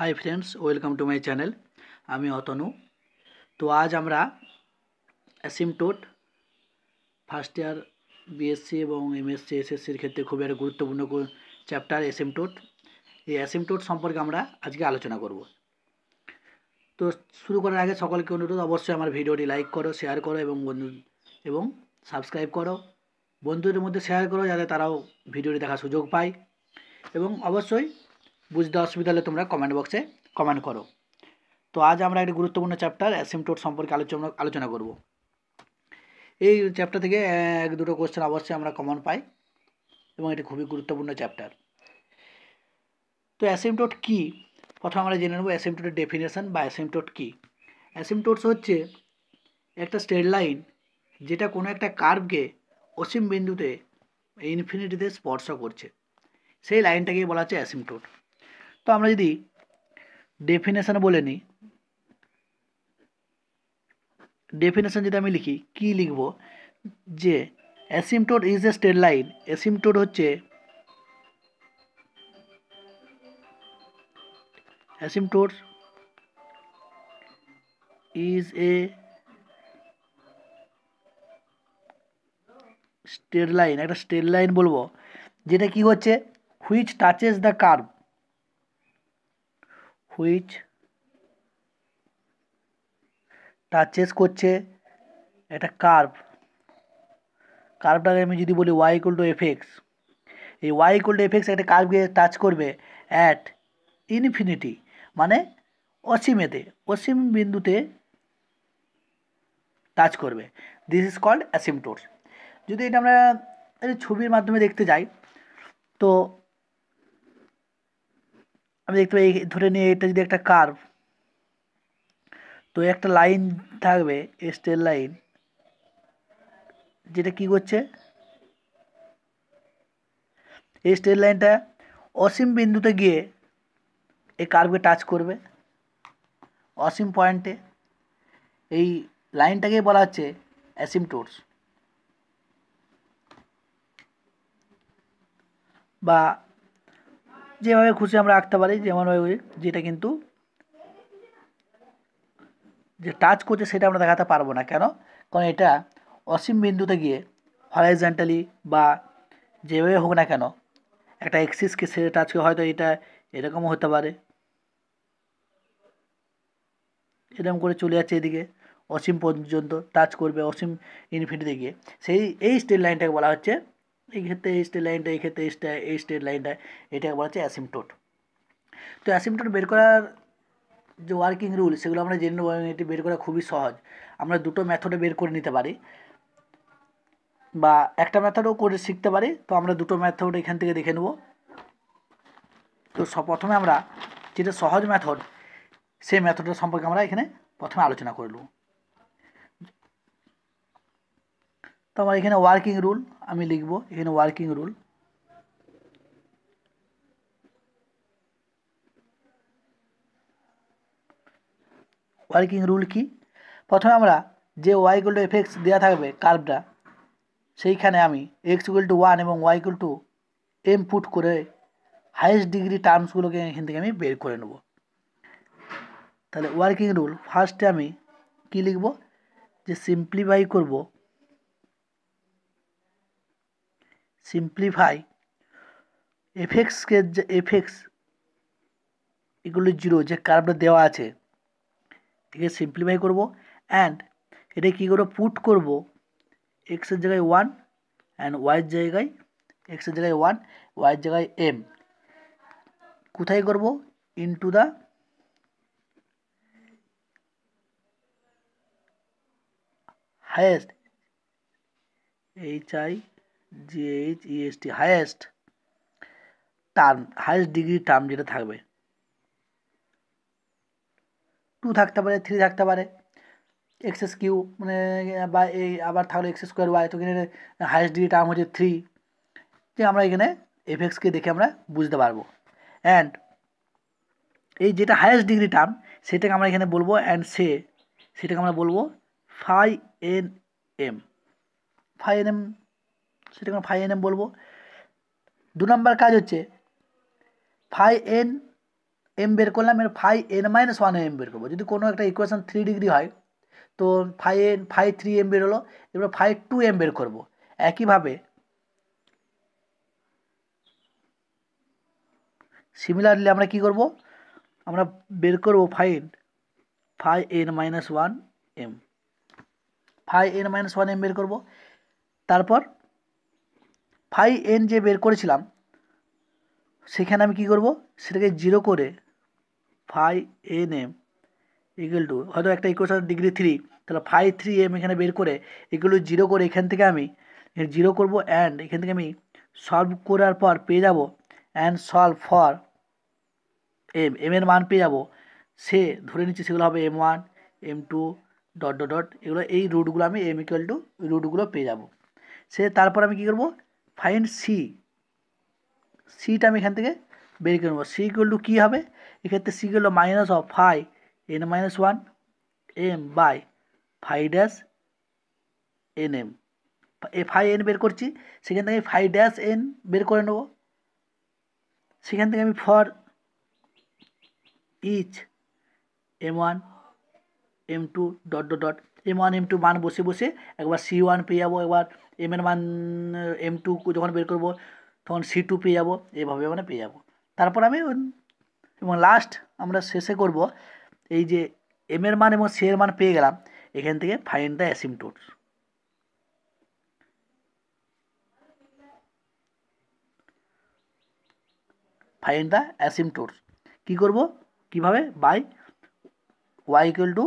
high friends welcome to my channel আমি অতনু তো আজ আমরা অ্যাসিমটোট ফার্স্ট ইয়ার বিএসসি এবং এমএসসি এসএসসির ক্ষেত্রে খুব একটা গুরুত্বপূর্ণ চ্যাপ্টার অ্যাসিমটোট এই অ্যাসিমটোট সম্পর্কে আমরা আজকে আলোচনা করব তো শুরু করার আগে সকলকে অনুরোধ অবশ্যই আমার ভিডিওটি লাইক করো শেয়ার করো এবং বন্ধু এবং সাবস্ক্রাইব করো বন্ধুদের মধ্যে শেয়ার করো যাতে তারাও ভিডিওটি দেখার সুযোগ পায় এবং অবশ্যই বুঝতে অসুবিধা হলে তোমরা কমেন্ট বক্সে কমেন্ট করো তো আজ আমরা একটি গুরুত্বপূর্ণ চ্যাপ্টার অ্যাসিমটোট সম্পর্কে আলোচনা আলোচনা করব এই চ্যাপ্টার থেকে এক দুটো কোশ্চেন অবশ্যই আমরা কমন পাই এবং এটি খুবই গুরুত্বপূর্ণ চ্যাপ্টার তো অ্যাসিমটোট কী প্রথমে আমরা জেনে নেব অ্যাসিমটোটের ডেফিনেশান বা অ্যাসিমটোট কী অ্যাসিমটোটস হচ্ছে একটা স্টেট লাইন যেটা কোনো একটা কার্ভকে অসীম বিন্দুতে ইনফিনিটিতে স্পর্শ করছে সেই লাইনটাকেই বলা হচ্ছে অ্যাসিমটোট তো আমরা যদি ডেফিনেশান বলে নিই ডেফিনেশান যদি আমি লিখি কি লিখব যে asymptote is a straight line asymptote হচ্ছে asymptote is a straight line একটা স্টেট লাইন বলবো যেটা কি হচ্ছে which touches the curve which touches করছে একটা কার্ভ কার্ভটাকে আমি যদি বলি Y equal to F X এই Y equal to F X একটা কার্ভকে টাচ করবে অ্যাট ইনফিনিটি মানে অসীমেতে অসীম বিন্দুতে টাচ করবে দিস ইজ কল্ড অ্যাসিমটোর্স যদি এটা আমরা ছবির মাধ্যমে দেখতে যাই তো আমি দেখতে পাই ধরে নিয়ে এটা যদি একটা কার্ভ তো একটা লাইন থাকবে স্টেল লাইন যেটা কি করছে এই স্টেল লাইনটা অসীম বিন্দুতে গিয়ে এই কার্ভকে টাচ করবে অসীম পয়েন্টে এই লাইনটাকেই বলা হচ্ছে অ্যাসিম টোর্স বা যেভাবে খুশি আমরা আঁকতে পারি যেমনভাবে যেটা কিন্তু যে টাচ করছে সেটা আমরা দেখাতে পারবো না কেন কারণ এটা অসীম বিন্দুতে গিয়ে হরাইজেন্টালি বা যেভাবে হোক না কেন একটা এক্সিসকে সে টাচকে হয়তো এটা এরকমও হতে পারে এরকম করে চলে যাচ্ছে এদিকে অসীম পর্যন্ত টাচ করবে অসীম ইনফিনিটিতে গিয়ে সেই এই স্টেট লাইনটাকে বলা হচ্ছে এই ক্ষেত্রে এই স্টেট লাইনটা এই ক্ষেত্রে এই স্টেট এই স্টেট লাইনটা এটা বলা হচ্ছে অ্যাসিমটোট তো অ্যাসিমটোট বের করার যে ওয়ার্কিং রুল সেগুলো আমরা জেনে নেব এটি বের করা খুবই সহজ আমরা দুটো মেথডে বের করে নিতে পারি বা একটা মেথডও করে শিখতে পারি তো আমরা দুটো মেথড এখান থেকে দেখে নেব তো প্রথমে আমরা যেটা সহজ মেথড সেই মেথডটা সম্পর্কে আমরা এখানে প্রথমে আলোচনা করে নেব তো আমার এখানে ওয়ার্কিং রুল আমি লিখব এখানে ওয়ার্কিং রুল ওয়ার্কিং রুল কি প্রথমে আমরা যে ওয়াইগুলো এফ এক্স দেওয়া থাকবে কার্ভটা সেইখানে আমি এক্স ইকুয়াল টু ওয়ান এবং Y equal to M put করে হাইয়েস্ট ডিগ্রি টার্মসগুলোকে এখান থেকে আমি বের করে নেব তাহলে ওয়ার্কিং রুল ফার্স্টে আমি কি লিখব যে সিম্পলিফাই করবো সিম্পলিফাই এফেক্সকে যে এফেক্স এগুলো জিরো যে কার্ভটা দেওয়া আছে একে সিম্পলিফাই করব অ্যান্ড এটা কী করে পুট করব এক্সের জায়গায় ওয়ান অ্যান্ড ওয়াইয়ের জায়গায় এক্সের জায়গায় ওয়ান ওয়াইয়ের জায়গায় এম কোথায় করব into the highest H I GH EST highest term highest degree term যেটা থাকবে টু থাকতে পারে থ্রি থাকতে পারে এক্সেস কিউ মানে বা এই আবার থাকলে এক্স স্কোয়ার ওয়াই তো এখানে হায়েস্ট ডিগ্রি টার্ম হচ্ছে থ্রি যে আমরা এখানে এফএক্সকে দেখে আমরা বুঝতে পারবো অ্যান্ড এই যেটা হায়েস্ট ডিগ্রি টার্ম সেটাকে আমরা এখানে বলবো অ্যান্ড সে সেটাকে আমরা বলবো phi N M phi N M সেটাকে আমরা ফাই এন এম বলবো দু নম্বর কাজ হচ্ছে ফাই এন এম বের করলাম এর phi N minus one M বের করবো যদি কোনো একটা ইকুয়েশান থ্রি ডিগ্রি হয় তো phi N phi three M বের হলো এবার ফাই টু এম বের করবো একইভাবে সিমিলারলি আমরা কি করব আমরা বের করব find phi N minus one M phi N minus one M বের করব তারপর ফাই এন যে বের করেছিলাম সেখানে আমি কি করব সেটাকে জিরো করে phi N M equal to হয়তো একটা ইকুয়েশন ডিগ্রি থ্রি তাহলে ফাই থ্রি এম এখানে বের করে এগুলো জিরো করে এখান থেকে আমি জিরো করব অ্যান্ড এখান থেকে আমি সলভ করার পর পেয়ে যাব and solve for M M এর মান পেয়ে যাব সে ধরে নিচ্ছে সেগুলো হবে M one M two dot dot dot এগুলো এই রুটগুলো আমি এম ইকুয়াল টু রুটগুলো পেয়ে যাব সে তারপর আমি কী করব ফাইন সি সিটা আমি এখান থেকে বের করে নেবো সি ইকুয়াল টু কী হবে এক্ষেত্রে C equal minus of phi N minus one M by phi dash N M এ ফাই এন বের করছি সেখান থেকে ফাই ড্যাশ এন বের করে নেবো সেখান থেকে আমি for each M one M two dot dot dot M one M two মান বসে বসে একবার সি ওয়ান পেয়ে যাবো একবার এম এর মান এম টু যখন বের করবো তখন সি টু পেয়ে যাবো এভাবে মানে পেয়ে যাবো তারপর আমি এবং লাস্ট আমরা শেষে করব এই যে এম এর মান এবং সি এর মান পেয়ে গেলাম এখান থেকে find the asymptote find the asymptote কী করব কিভাবে by Y equal to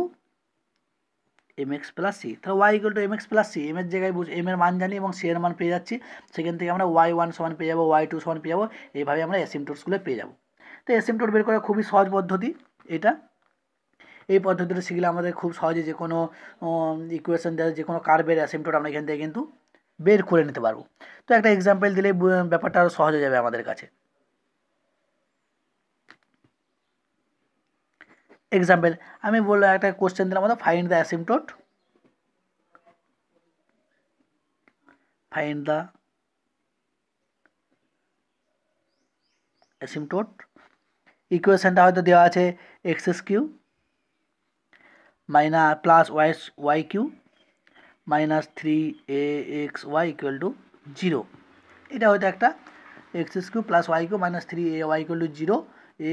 M plus C তাহলে Y equal to M x plus C M এর জায়গায় বুঝ এম এর মান জানি এবং সি এর মান পেয়ে যাচ্ছি সেখান থেকে আমরা ওয়াই ওয়ান সমান পেয়ে যাবো ওয়াই টু সমান পেয়ে যাবো এইভাবে আমরা টোটসগুলো পেয়ে যাবো তো টোট বের করা খুবই সহজ পদ্ধতি এটা এই পদ্ধতিটা শিখলে আমাদের খুব সহজে যে কোনো ইকুয়েশন দেওয়া যে কোনো কার্ভের টোট আমরা এখান থেকে কিন্তু বের করে নিতে পারবো তো একটা এক্সাম্পল দিলে ব্যাপারটা আরও সহজ হয়ে যাবে আমাদের কাছে এক্সাম্পল আমি বললাম একটা কোশ্চেন দিলাম আমাদের find the asymptote find the asymptote ইকুয়েশানটা হয়তো দেওয়া আছে X S Q minus plus Y Y Q minus three A X Y equal to zero এটা হয়তো একটা X S Q plus Y Q minus three A Y equal to zero A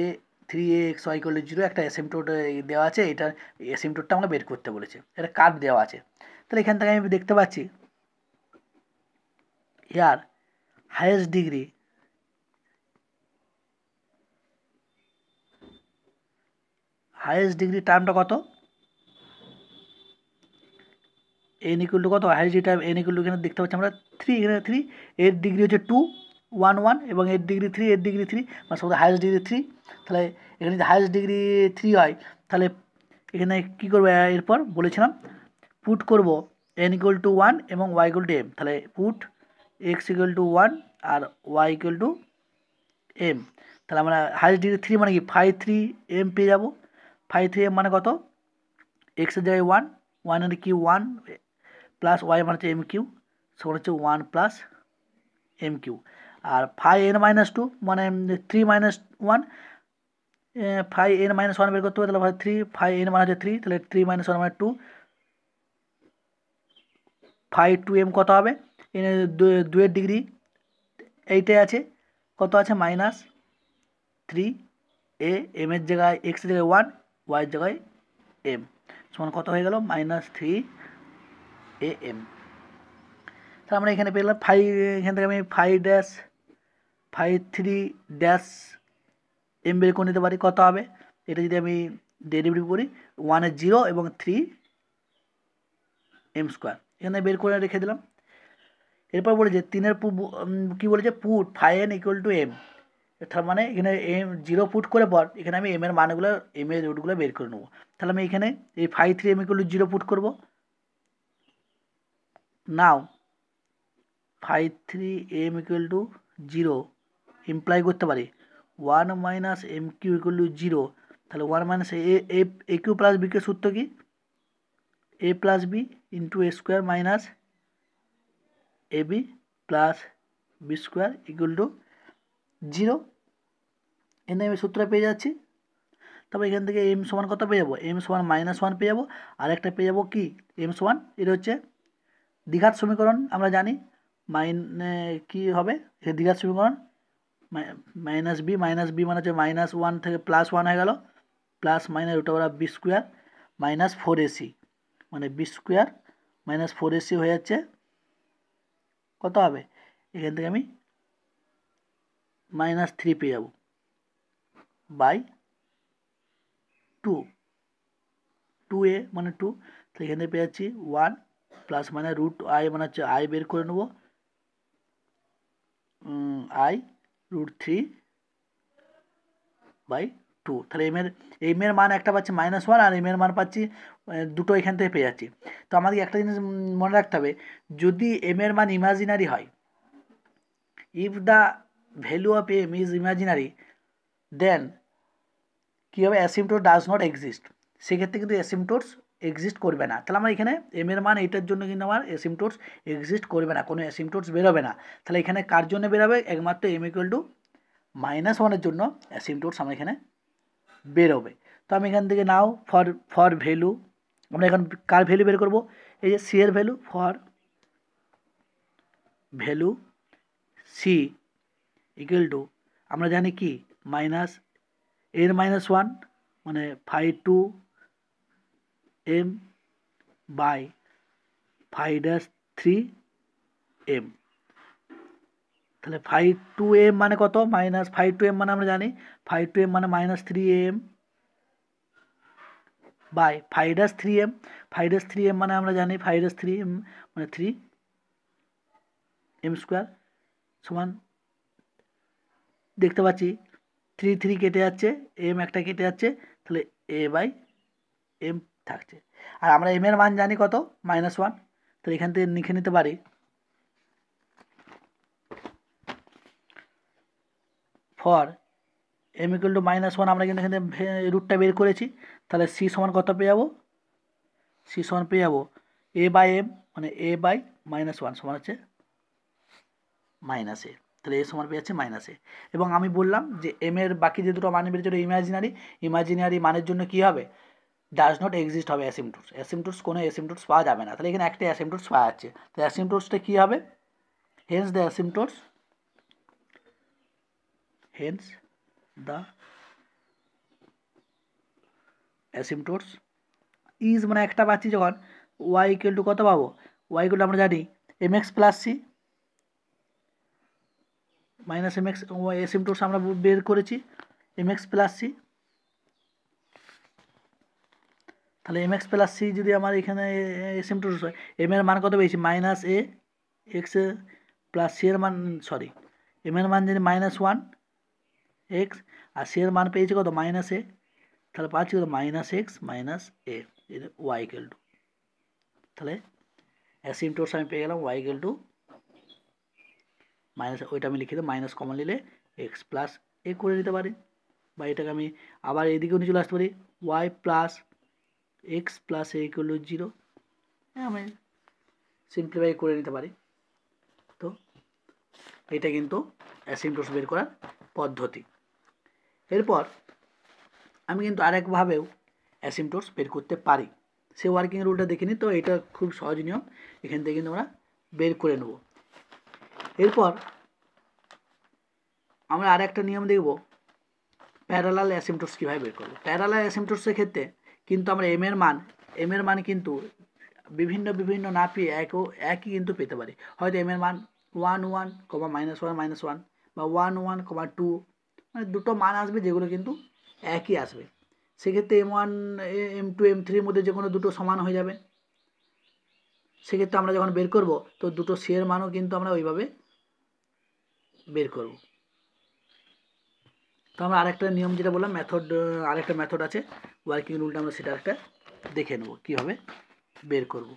three A X Y করলে zero একটা asymptote দেওয়া আছে এটা এসেমটোডটা আমাকে বের করতে বলেছে এটা কার্ভ দেওয়া আছে তাহলে এখান থেকে আমি দেখতে পাচ্ছি here highest degree highest degree টার্মটা কত এন ইকুয়াল টু কত highest degree term N equal to এখানে দেখতে পাচ্ছি আমরা থ্রি এখানে থ্রি এর ডিগ্রি হচ্ছে টু ওয়ান ওয়ান এবং এর ডিগ্রি থ্রি এর ডিগ্রি থ্রি মানে সব হায়েস্ট ডিগ্রি থ্রি তাহলে এখানে যদি হায়েস্ট ডিগ্রি থ্রি হয় তাহলে এখানে কী করবো এরপর বলেছিলাম পুট করব এন ইকুয়াল টু ওয়ান এবং ওয়াই ইকুয়াল টু এম তাহলে put X equal to one আর ওয়াই ইকুয়াল টু এম তাহলে আমরা হায়েস্ট ডিগ্রি থ্রি মানে কি ফাইভ থ্রি এম পেয়ে যাবো ফাইভ থ্রি এম মানে কত এক্সের জায়গায় ওয়ান ওয়ানের কিউ ওয়ান প্লাস ওয়াই মানে হচ্ছে এম কিউ সমান হচ্ছে ওয়ান প্লাস এম কিউ আর ফাই এন মাইনাস টু মানে three minus one phi N minus one বের করতে হবে তাহলে হয় থ্রি ফাই এন মানে হচ্ছে থ্রি তাহলে থ্রি মাইনাস ওয়ান মানে টু ফাই টু এম কত হবে এন দুয়ের ডিগ্রি এইটাই আছে কত আছে মাইনাস থ্রি এ এম এর জায়গায় এক্স এর জায়গায় ওয়ান ওয়াইয়ের জায়গায় এম সমান কত হয়ে গেল মাইনাস থ্রি এ এম তাহলে আমরা এখানে পেলাম ফাই এখান থেকে আমি phi dash five three dash M বের করে নিতে পারি কত হবে এটা যদি আমি ডেলিভারি করি ওয়ানের জিরো এবং থ্রি এম স্কোয়ার এখানে বের করে রেখে দিলাম এরপর বলেছে তিনের পু কী বলেছে put five N equal to M তার মানে এখানে এম জিরো পুট করে পর এখানে আমি এম এর মানগুলো এম এর রুটগুলো বের করে নেবো তাহলে আমি এখানে এই five three M equal to zero put করবো now five three M equal to zero imply করতে পারি one minus M Q equal to zero তাহলে one minus A A Q plus B কে সূত্র কি A plus B into A square minus A B plus B square equal to zero এনে আমি সূত্র পেয়ে যাচ্ছি তবে এখান থেকে এম সমান কত পেয়ে যাবো এম সমান মাইনাস ওয়ান পেয়ে যাবো আর একটা পেয়ে যাবো কি এম সমান এটা হচ্ছে দীঘার সমীকরণ আমরা জানি মাইন কি হবে দীঘার সমীকরণ মাইনাস বি মাইনাস বি মানে হচ্ছে মাইনাস ওয়ান থেকে প্লাস ওয়ান হয়ে গেল প্লাস মাইনাস ওটা ওরা B square minus four AC মানে B square minus four AC হয়ে যাচ্ছে কত হবে এখান থেকে আমি মাইনাস থ্রি পেয়ে যাব বাই টু টু এ মানে টু তো এখান থেকে পেয়ে যাচ্ছি ওয়ান প্লাস মানে রুট আই মানে হচ্ছে আই বের করে নেব I root three by two তাহলে এম এর এম এর মান একটা পাচ্ছি মাইনাস ওয়ান আর এম এর মান পাচ্ছি দুটো এখান থেকে পেয়ে যাচ্ছি তো আমাদের একটা জিনিস মনে রাখতে হবে যদি এম এর মান ইমাজিনারি হয় if the value of M is imaginary then কীভাবে হবে অ্যাসিমটোর ডাজ নট এক্সিস্ট সেক্ষেত্রে কিন্তু অ্যাসিমটোটস এক্সিস্ট করবে না তাহলে আমার এখানে এম এর মান এইটার জন্য কিন্তু আমার অ্যাসিমটোটস এক্সিস্ট করবে না কোনো অ্যাসিমটোটস বেরোবে না তাহলে এখানে কার জন্য বেরোবে একমাত্র এম ইকুয়াল টু মাইনাস ওয়ানের জন্য অ্যাসিমটোটস আমার এখানে বেরোবে তো আমি এখান থেকে নাও ফর ফর ভ্যালু আমরা এখন কার ভ্যালু বের করব এই যে সি এর value for value C equal to আমরা জানি কি মাইনাস এর মাইনাস ওয়ান মানে five two M by phi dash three M তাহলে ফাইভ টু এম মানে কত মাইনাস ফাইভ টু এম মানে আমরা জানি ফাইভ টু এম মানে minus three M by phi dash three M phi dash three M মানে আমরা জানি ফাইডাস থ্রি এম মানে থ্রি এম স্কোয়ার সমান দেখতে পাচ্ছি থ্রি থ্রি কেটে যাচ্ছে এম একটা কেটে যাচ্ছে তাহলে এ বাই এম থাকছে আর আমরা এম এর মান জানি কত মাইনাস ওয়ান তো এখান থেকে লিখে নিতে পারি for M equal to minus one আমরা কিন্তু এখানে রুটটা বের করেছি তাহলে সি সমান কত পেয়ে যাবো সি সমান পেয়ে যাবো এ বাই এম মানে এ বাই মাইনাস ওয়ান সমান হচ্ছে মাইনাস এ তাহলে এ সমান পেয়ে যাচ্ছে মাইনাস এ এবং আমি বললাম যে এম এর বাকি যে দুটো মান বেরিয়েছিল ইমাজিনারি ইমাজিনারি মানের জন্য কি হবে ডাজ নট এক্সিস্ট হবে অ্যাসিমটোটস অ্যাসিমটোটস কোনো অ্যাসিমটোটস পাওয়া যাবে না তাহলে এখানে একটা অ্যাসিমটোটস পাওয়া যাচ্ছে তো অ্যাসিমটোটসটা কী হবে hence the asymptotes hence the asymptotes is মানে একটা পাচ্ছি যখন ওয়াই ইকুয়াল টু কত পাবো ওয়াই ইকুয়াল আমরা জানি M x plus C minus M X asymptotes আমরা বের করেছি এম এক্স প্লাস সি তাহলে এম এক্স প্লাস সি যদি আমার এখানে সিমটোস হয় এম এর মান কত পেয়েছি minus A X plus C এর মান সরি এম এর মান যদি মাইনাস ওয়ান এক্স আর সি এর মান পেয়েছে কত মাইনাস এ তাহলে পাচ্ছি কত minus X minus A Y equal to তাহলে অ্যাসিমটোস আমি পেয়ে গেলাম ওয়াই ইকুয়াল টু মাইনাস ওইটা আমি লিখে দিই মাইনাস কমন নিলে এক্স প্লাস এ করে নিতে পারি বা এটাকে আমি আবার এদিকেও নিয়ে চলে আসতে পারি Y plus x plus A equal zero হ্যাঁ আমি সিম্পলিফাই করে নিতে পারি তো এটা কিন্তু অ্যাসিমটোস বের করার পদ্ধতি এরপর আমি কিন্তু আরেকভাবেও অ্যাসিমটোস বের করতে পারি সে ওয়ার্কিং রুলটা দেখিনি তো এটা খুব সহজ নিয়ম এখান থেকে কিন্তু আমরা বের করে নেব এরপর আমরা আর একটা নিয়ম দেখব প্যারালাল অ্যাসিমটোস কীভাবে বের করবো প্যারালাল অ্যাসিমটোসের ক্ষেত্রে কিন্তু আমরা এম এর মান এম এর মান কিন্তু বিভিন্ন বিভিন্ন না পেয়ে একও একই কিন্তু পেতে পারি হয়তো এম এর মান one one comma minus one minus one বা ওয়ান ওয়ান কমা টু মানে দুটো মান আসবে যেগুলো কিন্তু একই আসবে সেক্ষেত্রে M one M two M থ্রির মধ্যে যে কোনো দুটো সমান হয়ে যাবে সেক্ষেত্রে আমরা যখন বের করব তো দুটো সি এর মানও কিন্তু আমরা ওইভাবে বের করব তো আমরা আরেকটা নিয়ম যেটা বললাম মেথড আরেকটা মেথড আছে ওয়ার্কিং রুলটা আমরা সেটা একটা দেখে নেব কীভাবে বের করব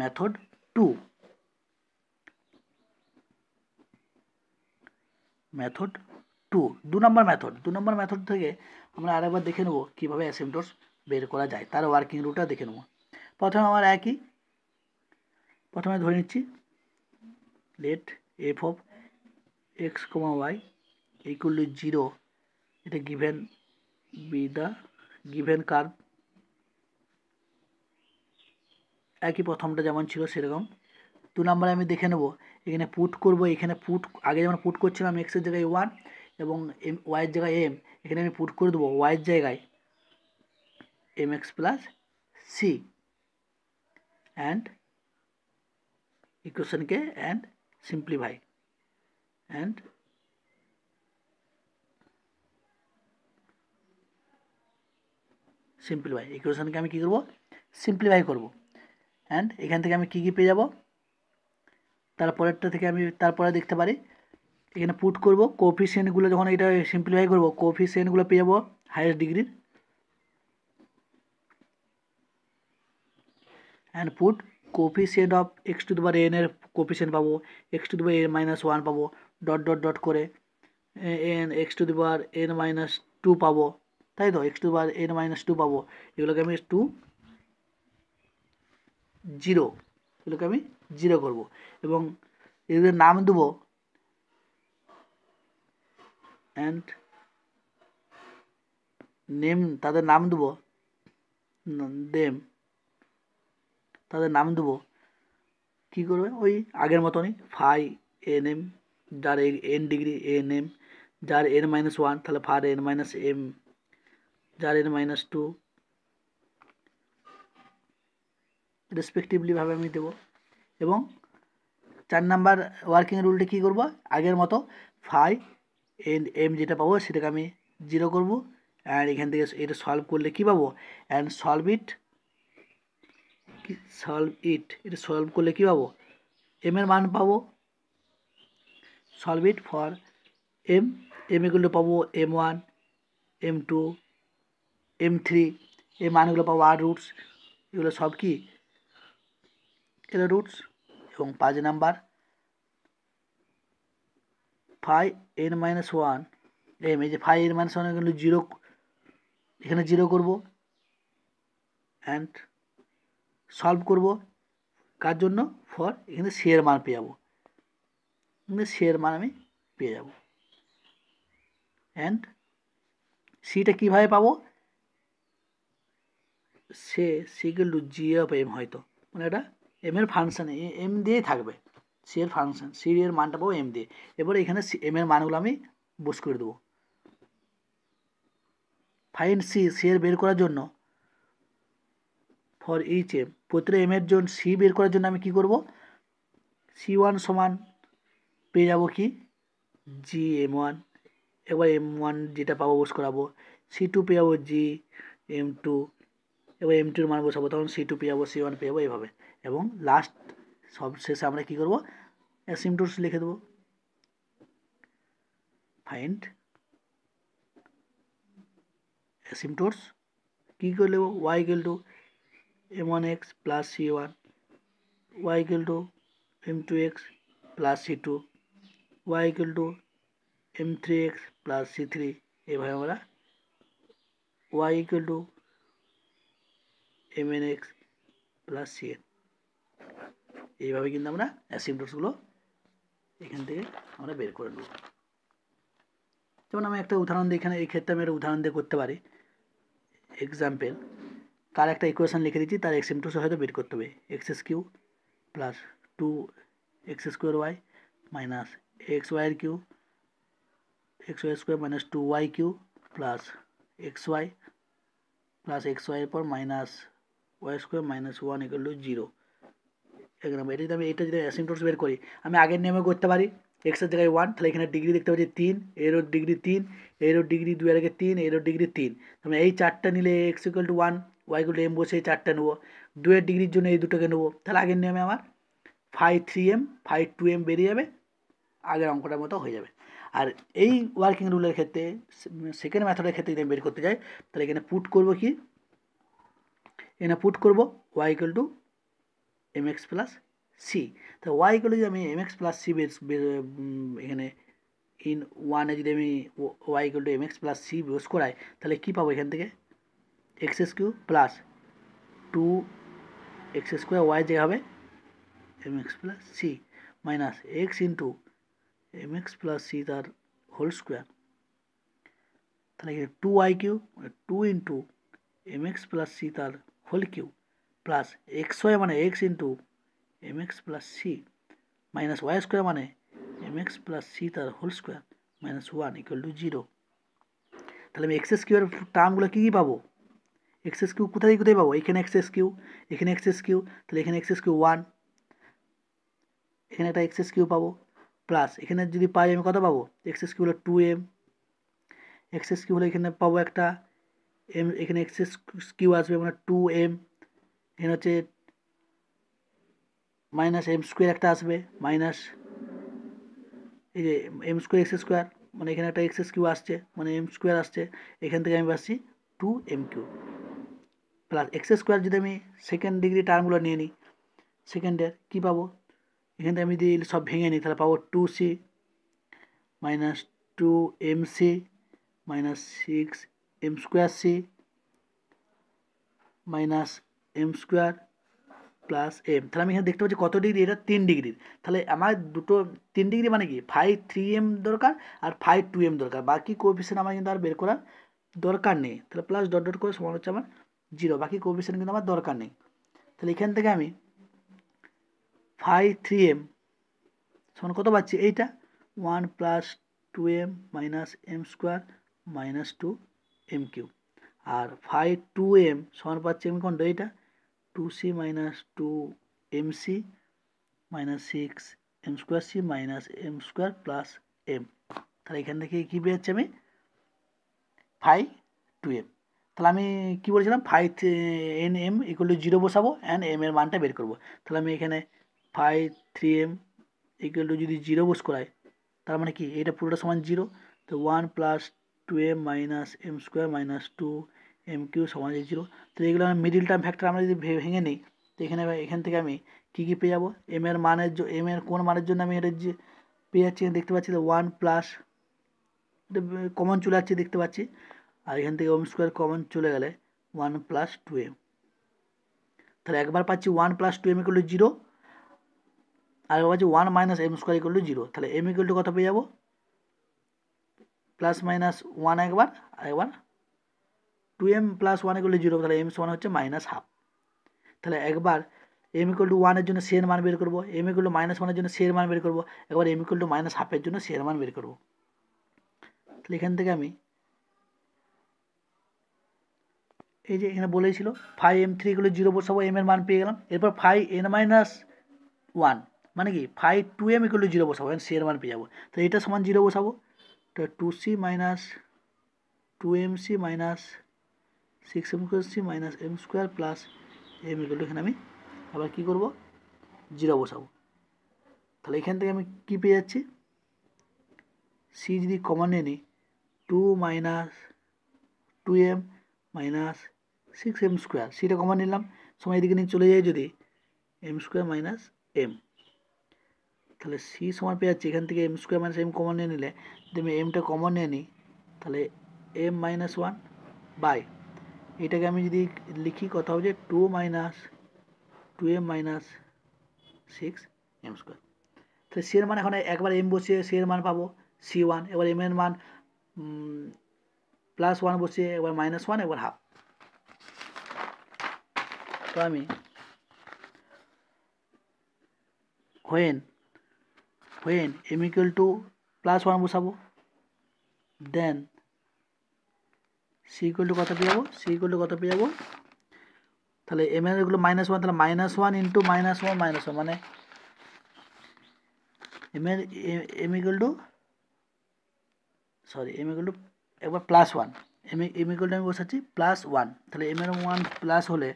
মেথড টু মেথড টু দু নম্বর মেথড দু নম্বর মেথড থেকে আমরা আরেকবার দেখে নেব কীভাবে অ্যাসেমটোস বের করা যায় তার ওয়ার্কিং রুলটা দেখে নেব প্রথমে আমার একই প্রথমে ধরে নিচ্ছি let F of X comma Y equal zero এটা given be the given curve একই প্রথমটা যেমন ছিল সেরকম দু নাম্বারে আমি দেখে নেব এখানে পুট করব এখানে পুট আগে যেমন পুট করছিলাম এক্সের জায়গায় ওয়ান এবং এম ওয়াইয়ের জায়গায় এম এখানে আমি পুট করে দেবো ওয়াইয়ের জায়গায় M x plus C and ইকুয়েশনকে অ্যান্ড সিম্পলিফাই অ্যান্ড সিম্পলিফাই ইকুয়েশানকে আমি কী করবো সিম্পলিফাই করব অ্যান্ড এখান থেকে আমি কী কী পেয়ে যাব তারপরেরটা থেকে আমি তারপরে দেখতে পারি এখানে পুট করব সেন্টগুলো যখন এটা সিম্পলিফাই করব সেন্টগুলো পেয়ে যাবো হায়েস্ট ডিগ্রির and put cent of X to দুবার এন এর সেন্ট পাবো এক্স টু দুবার এন মাইনাস ওয়ান পাবো ডট ডট ডট করে এন এক্স টু দুবার এন মাইনাস টু পাবো তাই তো এক্স টু বা এন মাইনাস টু পাবো এগুলোকে আমি টু জিরো এগুলোকে আমি জিরো করব এবং এগুলোর নাম দেবো অ্যান্ড নেম তাদের নাম দেবো দেম তাদের নাম দেবো কী করবে ওই আগের মতনই ফাই এন এম যার এন ডিগ্রি এন এম যার এন মাইনাস ওয়ান তাহলে ফার এন মাইনাস এম জারের মাইনাস টু রেসপেক্টিভলিভাবে আমি দেবো এবং চার নাম্বার ওয়ার্কিং রুলটি কী করব আগের মতো ফাই এন্ড এম যেটা পাবো সেটাকে আমি জিরো করব অ্যান্ড এখান থেকে এটা সলভ করলে কী পাবো and solve it solve it এটা সলভ করলে কী পাবো এম এর মান পাবো solve it for M M এগুলো পাবো M one M two M three এই মানগুলো পাবো ওয়ার্ড রুটস এগুলো সব কি এগুলো রুটস এবং পাঁচ number five N minus one M এই যে ফাইভ এন মাইনাস ওয়ান এগুলো জিরো এখানে জিরো করবো অ্যান্ড সলভ করবো কার জন্য ফর এখানে শেয়ার মান পেয়ে যাবো এখানে শেয়ার মান আমি পেয়ে যাবো অ্যান্ড সিটা কীভাবে পাবো C equal to G of M হয়তো মানে এটা এম এর ফাংশান এম দিয়েই থাকবে সি এর ফাংশান সি এর মানটা পাবো এম দিয়ে এবারে এখানে এম এর মানগুলো আমি বস করে দেবো ফাইন সি সি এর বের করার জন্য ফর ইচ এম প্রতিটা এম এর জন্য সি বের করার জন্য আমি কি করব সি ওয়ান সমান পেয়ে যাবো কি জি এম ওয়ান এবার এম ওয়ান যেটা পাবো বস করাবো সি টু পেয়ে যাবো জি এম টু এবার এম টুর মান বসাবো তখন সি টু যাবো সি ওয়ান যাবো এইভাবে এবং লাস্ট সব শেষে আমরা কী করবো সিম টুর লিখে দেবো ফাইন্ড অ্যাসিমটোর্স কী করে নেব Y equal to M one x plus C one Y equal to M two x plus C two Y equal to M three x plus C three এভাবে আমরা Y equal to M N X plus C N এইভাবে কিন্তু আমরা অ্যাসিমডোসগুলো এখান থেকে আমরা বের করে নেব যেমন আমি একটা উদাহরণ দিই এখানে এই ক্ষেত্রে আমি একটা উদাহরণ দিয়ে করতে পারি এক্সাম্পল তার একটা ইকুয়েশান লিখে দিচ্ছি তার এক্সিমডোস হয়তো বের করতে হবে X S Q plus two x square Y minus X ওয়াইয়ের Q X Y square minus two Y Q plus x Y plus X ওয়াইয়ের পর minus Y square minus one equal to zero এক নম্বর এটা যদি আমি এটা যদি অ্যাসিমটোটস বের করি আমি আগের নিয়মে করতে পারি এক্সের জায়গায় ওয়ান তাহলে এখানে ডিগ্রি দেখতে পাচ্ছি তিন এরও ডিগ্রি তিন এরও ডিগ্রি দুই আগে তিন এরও ডিগ্রি তিন তাহলে মানে এই চারটা নিলে x equal to one y equal to m বসে এই চারটা নেবো দুয়ের ডিগ্রির জন্য এই দুটোকে নেবো তাহলে আগের নিয়মে আমার five three m five two m বেরিয়ে যাবে আগের অঙ্কটার মতো হয়ে যাবে আর এই ওয়ার্কিং রুলের ক্ষেত্রে সেকেন্ড মেথডের ক্ষেত্রে যদি আমি বের করতে যাই তাহলে এখানে পুট করবো কি এখানে পুট করবো y equal to M x plus c তো ওয়াই ইকুয়াল যদি আমি এম এক্স প্লাস সি এখানে ইন ওয়ানে যদি আমি y equal to M x plus c বেস করাই তাহলে কী পাবো এখান থেকে x S Q plus two x square y যে হবে m x plus C minus x into m x plus c তার হোল স্কোয়ার তাহলে two Y q two into m x plus c তার whole q plus x y মানে x into m x plus C minus y square মানে m x plus c তার whole square minus 1 equal to 0 তাহলে আমি x square term গুলো কি কি পাবো এক্স স্কয়ার কোথায় কোথায় পাবো এখানে এক্স স্কয়ার এখানে এক্স স্কয়ার তাহলে এখানে এক্স স্কয়ার 1 এখানে এটা এক্স স্কয়ার পাবো প্লাস এখানে যদি পাই আমি কত পাবো এক্স স্কয়ার হলো 2 এম এক্স স্কয়ার হলো এখানে পাবো একটা এম এখানে এক্সেস কিউ আসবে মানে টু এম এখানে হচ্ছে মাইনাস এম স্কোয়ার একটা আসবে মাইনাস এই যে এম স্কোয়ার এক্স স্কোয়ার মানে এখানে একটা এক্সেস কিউ আসছে মানে এম স্কোয়ার আসছে এখান থেকে আমি পাচ্ছি two m q plus x square যদি আমি সেকেন্ড ডিগ্রি টার্মগুলো নিয়ে নিই সেকেন্ডের কী পাবো এখান থেকে আমি যদি সব ভেঙে নিই তাহলে পাবো two c minus two m c minus six m square c minus m square plus m তাহলে আমি এখানে দেখতে পাচ্ছি কত ডিগ্রি এটা তিন ডিগ্রির তাহলে আমার দুটো তিন ডিগ্রি মানে কি ফাইভ থ্রি এম দরকার আর ফাইভ টু এম দরকার বাকি কোভিশন আমার কিন্তু আর বের করার দরকার নেই তাহলে প্লাস ডট ডট করে সমান হচ্ছে আমার জিরো বাকি কোভিশন কিন্তু আমার দরকার নেই তাহলে এখান থেকে আমি ফাইভ থ্রি এম সমান কত পাচ্ছি এইটা one plus two m minus m square minus two m Q আর ফাইভ টু এম সমান পাচ্ছি আমি কোনটা এটা two c minus two m c minus six m square c minus m square plus m তাহলে এখান থেকে কী পেয়েছি আমি ফাইভ টু এম তাহলে আমি কী বলেছিলাম phi N M equal to zero বসাবো অ্যান্ড এম এর মানটা বের করবো তাহলে আমি এখানে five three M equal to যদি জিরো বস করাই তার মানে কি এটা পুরোটা সমান জিরো তো one plus two m minus m square minus two m Q সমান জিরো তো এগুলো আমি মিডিল টার্ম ফ্যাক্টর আমরা যদি ভেঙে নিই তো এখানে এখান থেকে আমি কী কী পেয়ে যাবো এম এর মানের এম এর কোন মানের জন্য আমি এটা যে পেয়ে যাচ্ছি দেখতে পাচ্ছি তো ওয়ান প্লাস এটা কমন চলে যাচ্ছে দেখতে পাচ্ছি আর এখান থেকে ওম স্কোয়ার কমন চলে গেলে ওয়ান প্লাস টু এম তাহলে একবার পাচ্ছি one plus two m equal to zero আর একবার পাচ্ছি one minus m square equal to zero তাহলে এম ইকুয়াল টু কত পেয়ে যাবো প্লাস মাইনাস ওয়ান একবার একবার two M plus one equal zero তাহলে এম ওয়ান হচ্ছে মাইনাস হাফ তাহলে একবার এম ইকুয়াল টু ওয়ানের জন্য সের মান বের করবো এম ইকুয়াল টু মাইনাস ওয়ানের জন্য সের মান বের করবো একবার এম ইকুয়াল টু মাইনাস হাফের জন্য সের মান বের করবো তাহলে এখান থেকে আমি এই যে এখানে বলেছিল five m three equal zero বসাবো এম এর মান পেয়ে গেলাম এরপর ফাইভ এন মাইনাস ওয়ান মানে কি five two m equal zero বসাবো সি মানে এর মান পেয়ে যাবো তো এটা সমান জিরো বসাবো তো two c minus two m c minus six m square c minus m square plus m equal এখানে আমি আবার কী করব জিরো বসাবো তাহলে এখান থেকে আমি কী পেয়ে যাচ্ছি সি যদি কমন নিয়ে নিই two minus two m minus six m square সিটা কমন নিলাম সময় এদিকে নিয়ে চলে যায় যদি এম স্কোয়ার মাইনাস এম তাহলে সি সমান পেয়ে যাচ্ছি এখান থেকে m square minus m common নিয়ে নিলে যদি আমি এমটা কমন নিয়ে নিই তাহলে এম মাইনাস ওয়ান বাই এটাকে আমি যদি লিখি কথা হচ্ছে two minus two m minus six m square তাহলে সি এর মান এখন একবার এম বসিয়ে সি এর মান পাবো সি ওয়ান এবার এম এর মান প্লাস ওয়ান বসিয়ে এবার মাইনাস ওয়ান এবার হাফ তো আমি when when m equal to plus one বসাবো দেন সি ইকুয়াল টু কত পেয়ে যাবো সি ইকুয়াল টু কত পেয়ে যাবো তাহলে এম এর এগুলো মাইনাস ওয়ান তাহলে minus one into minus one minus one মানে এম এর m equal to sorry m equal to একবার plus one m m equal to আমি বসাচ্ছি প্লাস ওয়ান তাহলে এম এর ওয়ান প্লাস হলে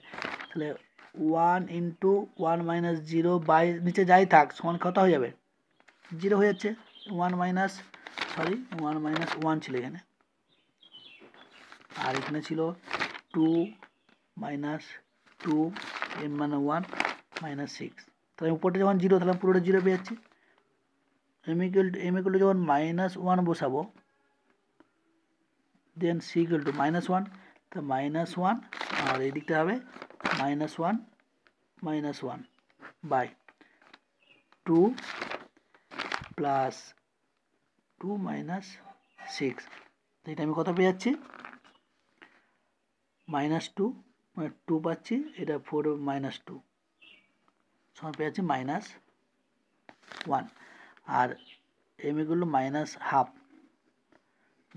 তাহলে one into one minus zero by নিচে যাই থাক সমান কত হয়ে যাবে জিরো হয়ে যাচ্ছে one minus sorry one minus one ছিল এখানে আর এখানে ছিল টু মাইনাস টু এম মানে ওয়ান মাইনাস সিক্স তাহলে উপরটা যখন জিরো তাহলে পুরোটা জিরো পেয়ে যাচ্ছি m equal to m equal to যখন মাইনাস ওয়ান বসাবো then c equal to minus one তা মাইনাস ওয়ান আর এই দিকটা হবে minus one minus one by two plus two minus six তো এটা আমি কত পেয়ে যাচ্ছি মাইনাস টু মানে টু পাচ্ছি এটা ফোর মাইনাস টু সমান পেয়ে যাচ্ছি মাইনাস ওয়ান আর এম এগুলো minus half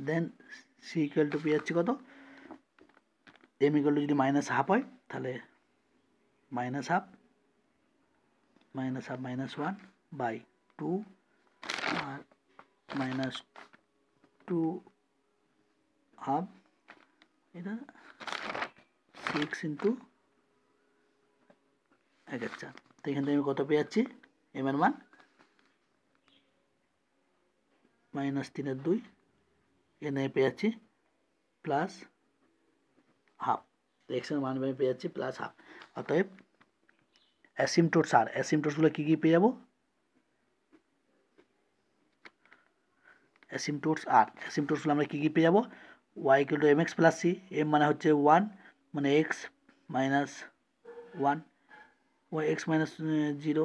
then c two পেয়ে যাচ্ছি কত এম এগুলো যদি মাইনাস হাফ হয় তাহলে minus half minus half minus one by two minus 2 half এটা 6 ইন্টু এক চার তো এখান থেকে আমি কত পেয়ে যাচ্ছি এম এর মান মাইনাস তিনের দুই এখানে পেয়ে যাচ্ছি প্লাস হাফ এক্সের মান আমি পেয়ে যাচ্ছি প্লাস হাফ অতএব অ্যাসিমটোটস আর অ্যাসিমটোটসগুলো কী কী পেয়ে যাবো অ্যাসিমটোটস আর অ্যাসিমটোটস আমরা কী কী পেয়ে যাবো y equal m x plus C m মানে হচ্ছে ওয়ান মানে x minus one y x minus zero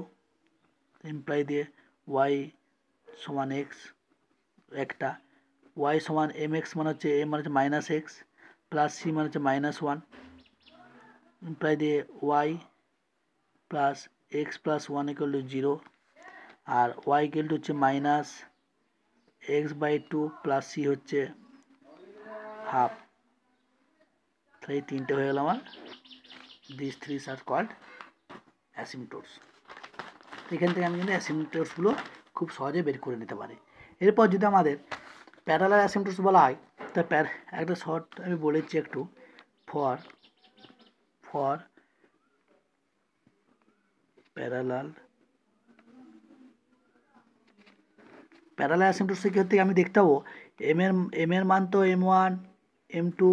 implies দিয়ে ওয়াই সমান এক্স একটা ওয়াই সমান এম এক্স মানে হচ্ছে এম মানে হচ্ছে মাইনাস এক্স প্লাস সি মানে হচ্ছে মাইনাস ওয়ান এমপ্লাই দিয়ে y plus x plus one equal to zero আর ওয়াই ইকুয়াল টু হচ্ছে minus x by two plus c হচ্ছে হাফ তাহলে তিনটে হয়ে গেল আমার this three are called asymptotes এখান থেকে আমি কিন্তু অ্যাসিমটোর্সগুলো খুব সহজে বের করে নিতে পারি এরপর যদি আমাদের প্যারালার অ্যাসিমটোটস বলা হয় তা প্যার একটা শর্ট আমি বলেছি একটু ফর ফর প্যারালাল প্যারালাল কী ক্ষেত্রে আমি দেখতে এম এর এম এর মান তো m one M two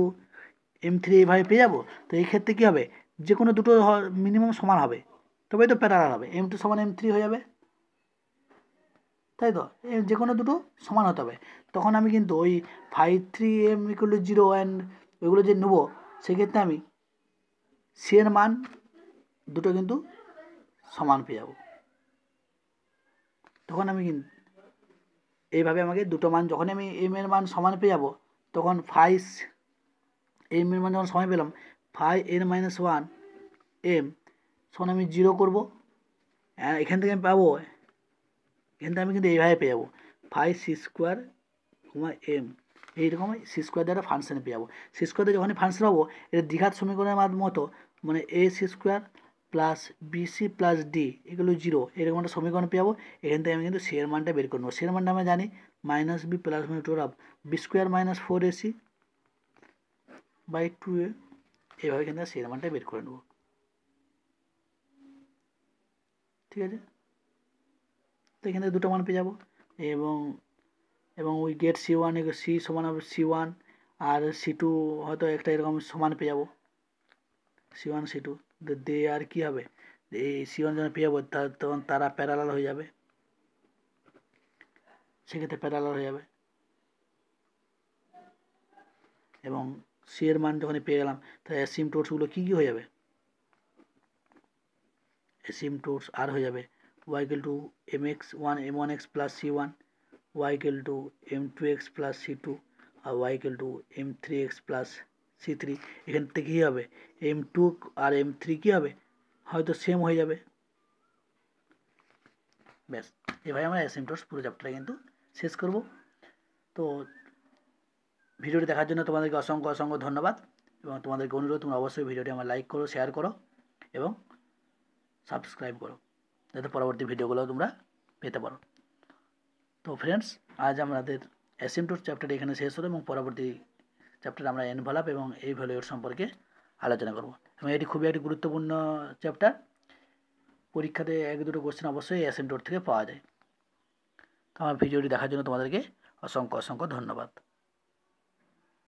M three এইভাবে পেয়ে যাবো তো এই ক্ষেত্রে কী হবে যে কোনো দুটো মিনিমাম সমান হবে তবেই তো প্যারালাল হবে এম টু সমান এম থ্রি হয়ে যাবে তাই তো যে কোনো দুটো সমান হতে হবে তখন আমি কিন্তু ওই five three M equal to zero and ওইগুলো যে নেবো সেক্ষেত্রে আমি সি এর মান দুটো কিন্তু সমান পেয়ে যাব তখন আমি কিন্তু এইভাবে আমাকে দুটো মান যখন আমি এম এর মান সমান পেয়ে যাব তখন ফাইভ এম এর মান যখন সমান পেলাম five N minus one m তখন আমি জিরো করবো হ্যাঁ, এখান থেকে আমি পাবো এখান থেকে আমি কিন্তু এইভাবে পেয়ে যাবো five c square comma m এইরকম সি স্কোয়ার দ্বারা ফাংশানে পেয়ে যাবো সি স্কোয়ার যখনই ফাংশন পাবো এটা দীঘার সমীকরণের মতো মানে a c square plus b c plus d এগুলো জিরো এরকম একটা সমীকরণ পেয়ে যাবো এখান থেকে আমি কিন্তু সের মানটা বের করে নেবো সের মানটা আমি জানি মাইনাস বি প্লাস মানে two of b square minus four a c by two a এভাবে এখান থেকে সের মানটা বের করে নেবো ঠিক আছে তো এখান থেকে দুটো মান পেয়ে যাবো এবং এবং ওই গেট সি ওয়ান সি সমান হবে সি ওয়ান আর সি টু হয়তো একটা এরকম সমান পেয়ে যাবো সি ওয়ান সি টু দে আর কি হবে এই ওয়ান যখন পে হবে তখন তারা প্যারালাল হয়ে যাবে সেক্ষেত্রে প্যারালাল হয়ে যাবে এবং সি এর মান যখন পেয়ে গেলাম তাহলে অ্যাসিমটোটসগুলো কী কী হয়ে যাবে টোর্স আর হয়ে যাবে y equal to M x one m one x plus C one y equal to M two x plus C two আর y equal to M three x plus C three এখান থেকে কী হবে এম টু আর এম থ্রি কী হবে হয়তো same হয়ে যাবে ব্যাস এভাবে আমরা অ্যাসেমটস পুরো চ্যাপ্টারটা কিন্তু শেষ করব তো ভিডিওটি দেখার জন্য তোমাদেরকে অসংখ্য অসংখ্য ধন্যবাদ এবং তোমাদেরকে অনুরোধ তোমরা অবশ্যই ভিডিওটি আমার লাইক করো শেয়ার করো এবং সাবস্ক্রাইব করো যাতে পরবর্তী ভিডিওগুলো তোমরা পেতে পারো তো ফ্রেন্ডস আজ আমাদের অ্যাসেমটস চ্যাপ্টার এখানে শেষ হলো এবং পরবর্তী চ্যাপ্টারে আমরা এনভেলাপ এবং এই ভ্যালুয়ের সম্পর্কে আলোচনা করব এবং এটি খুবই একটি গুরুত্বপূর্ণ চ্যাপ্টার পরীক্ষাতে এক দুটো কোশ্চেন অবশ্যই অ্যাসেন্টোর থেকে পাওয়া যায় তো আমার ভিডিওটি দেখার জন্য তোমাদেরকে অসংখ্য অসংখ্য ধন্যবাদ